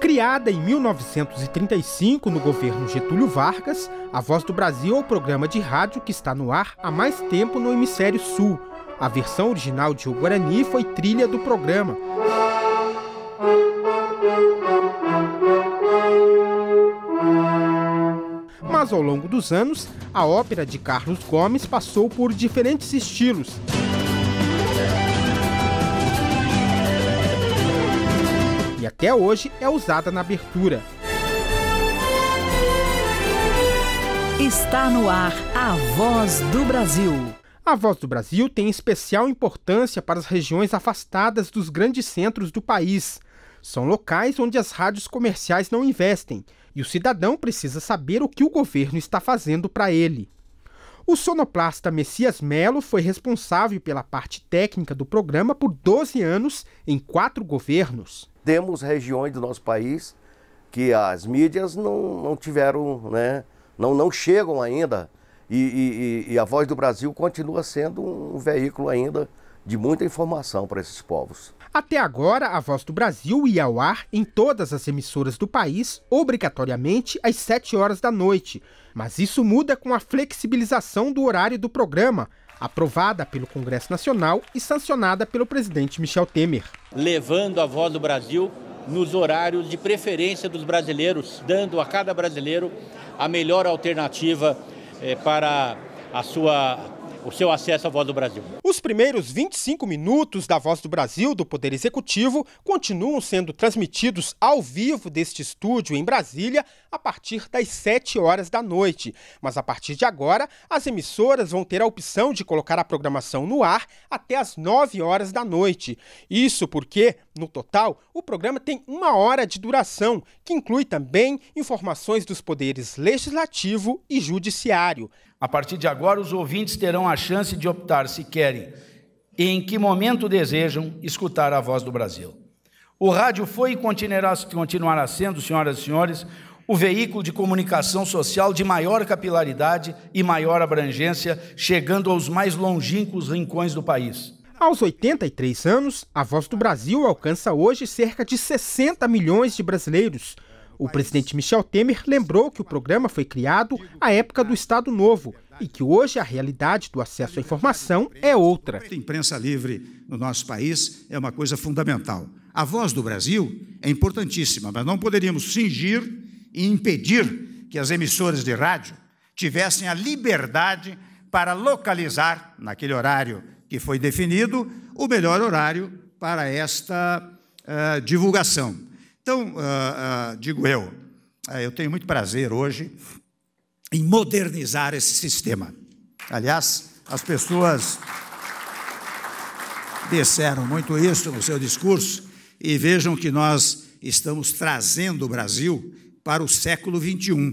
Criada em 1935 no governo Getúlio Vargas, a Voz do Brasil é o programa de rádio que está no ar há mais tempo no hemisfério sul. A versão original de O Guarani foi trilha do programa. Mas ao longo dos anos, a ópera de Carlos Gomes passou por diferentes estilos. e até hoje é usada na abertura. Está no ar a Voz do Brasil. A Voz do Brasil tem especial importância para as regiões afastadas dos grandes centros do país. São locais onde as rádios comerciais não investem e o cidadão precisa saber o que o governo está fazendo para ele. O sonoplasta Messias Melo foi responsável pela parte técnica do programa por 12 anos em quatro governos temos regiões do nosso país que as mídias não, não tiveram, né, não, não chegam ainda. E, e, e a Voz do Brasil continua sendo um veículo ainda de muita informação para esses povos. Até agora, a Voz do Brasil ia ao ar em todas as emissoras do país, obrigatoriamente às 7 horas da noite. Mas isso muda com a flexibilização do horário do programa, aprovada pelo Congresso Nacional e sancionada pelo presidente Michel Temer. Levando a voz do Brasil nos horários de preferência dos brasileiros, dando a cada brasileiro a melhor alternativa eh, para a sua o seu acesso à Voz do Brasil. Os primeiros 25 minutos da Voz do Brasil do Poder Executivo continuam sendo transmitidos ao vivo deste estúdio em Brasília a partir das 7 horas da noite. Mas a partir de agora, as emissoras vão ter a opção de colocar a programação no ar até as 9 horas da noite. Isso porque, no total, o programa tem uma hora de duração, que inclui também informações dos poderes legislativo e judiciário. A partir de agora, os ouvintes terão a chance de optar se querem e em que momento desejam escutar a voz do Brasil. O rádio foi e continuará sendo, senhoras e senhores, o veículo de comunicação social de maior capilaridade e maior abrangência, chegando aos mais longínquos rincões do país. Aos 83 anos, a Voz do Brasil alcança hoje cerca de 60 milhões de brasileiros, o presidente Michel Temer lembrou que o programa foi criado à época do Estado Novo e que hoje a realidade do acesso à informação é outra. A imprensa livre no nosso país é uma coisa fundamental. A voz do Brasil é importantíssima, mas não poderíamos fingir e impedir que as emissoras de rádio tivessem a liberdade para localizar, naquele horário que foi definido, o melhor horário para esta uh, divulgação. Então, ah, ah, digo eu, ah, eu tenho muito prazer hoje em modernizar esse sistema. Aliás, as pessoas disseram muito isso no seu discurso, e vejam que nós estamos trazendo o Brasil para o século XXI.